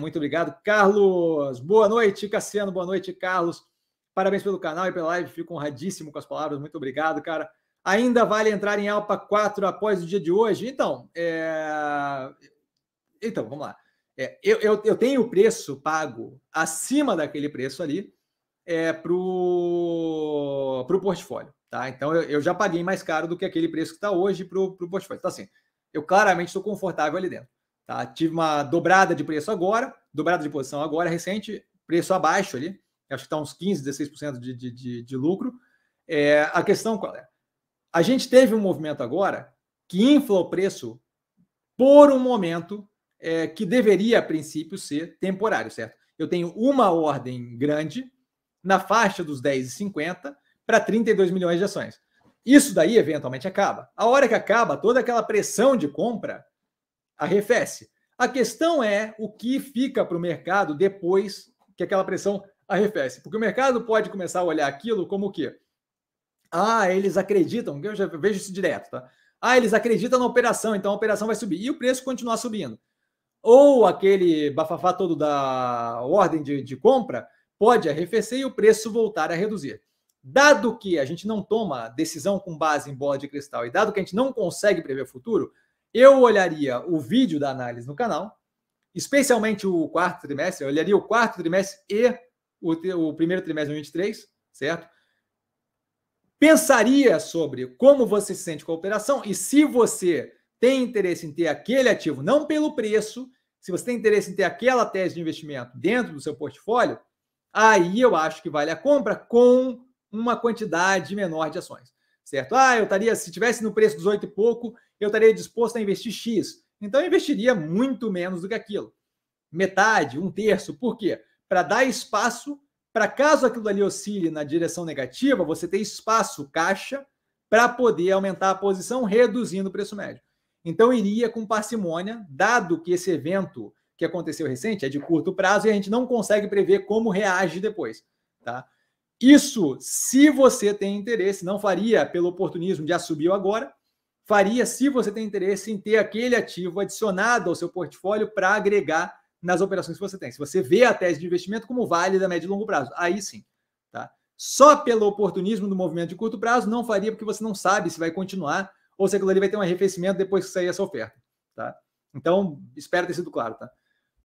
Muito obrigado, Carlos. Boa noite, Cassiano. Boa noite, Carlos. Parabéns pelo canal e pela live. Fico honradíssimo com as palavras. Muito obrigado, cara. Ainda vale entrar em Alpa 4 após o dia de hoje? Então, é... então vamos lá. É, eu, eu, eu, tenho o preço pago acima daquele preço ali é, para o portfólio. Tá? Então, eu, eu, já paguei mais caro do que aquele preço que está hoje para o portfólio. Então, assim, eu claramente estou confortável ali dentro. Tá? Tive uma dobrada de preço agora, dobrada de posição agora, recente, preço abaixo ali, acho que está uns 15, 16% de, de, de, de lucro. É, a questão qual é? A gente teve um movimento agora que infla o preço por um momento é, que deveria, a princípio, ser temporário, certo? Eu tenho uma ordem grande na faixa dos 10,50 para 32 milhões de ações. Isso daí eventualmente acaba. A hora que acaba, toda aquela pressão de compra arrefece. A questão é o que fica para o mercado depois que aquela pressão arrefece. Porque o mercado pode começar a olhar aquilo como o quê? Ah, eles acreditam, eu já vejo isso direto, tá? Ah, eles acreditam na operação, então a operação vai subir. E o preço continuar subindo. Ou aquele bafafá todo da ordem de, de compra pode arrefecer e o preço voltar a reduzir. Dado que a gente não toma decisão com base em bola de cristal e dado que a gente não consegue prever o futuro, eu olharia o vídeo da análise no canal, especialmente o quarto trimestre, eu olharia o quarto trimestre e o, o primeiro trimestre de 23, certo? Pensaria sobre como você se sente com a operação e se você tem interesse em ter aquele ativo, não pelo preço, se você tem interesse em ter aquela tese de investimento dentro do seu portfólio, aí eu acho que vale a compra com uma quantidade menor de ações certo? Ah, eu estaria, se tivesse no preço dos oito e pouco, eu estaria disposto a investir X. Então eu investiria muito menos do que aquilo. Metade, um terço. Por quê? Para dar espaço para caso aquilo ali oscile na direção negativa, você ter espaço caixa para poder aumentar a posição, reduzindo o preço médio. Então iria com parcimônia, dado que esse evento que aconteceu recente é de curto prazo e a gente não consegue prever como reage depois, tá? Isso, se você tem interesse, não faria pelo oportunismo de ah, subiu agora, faria se você tem interesse em ter aquele ativo adicionado ao seu portfólio para agregar nas operações que você tem. Se você vê a tese de investimento como válida a médio e longo prazo, aí sim. Tá? Só pelo oportunismo do movimento de curto prazo, não faria, porque você não sabe se vai continuar ou se aquilo ali vai ter um arrefecimento depois que sair essa oferta. Tá? Então, espero ter sido claro. Tá?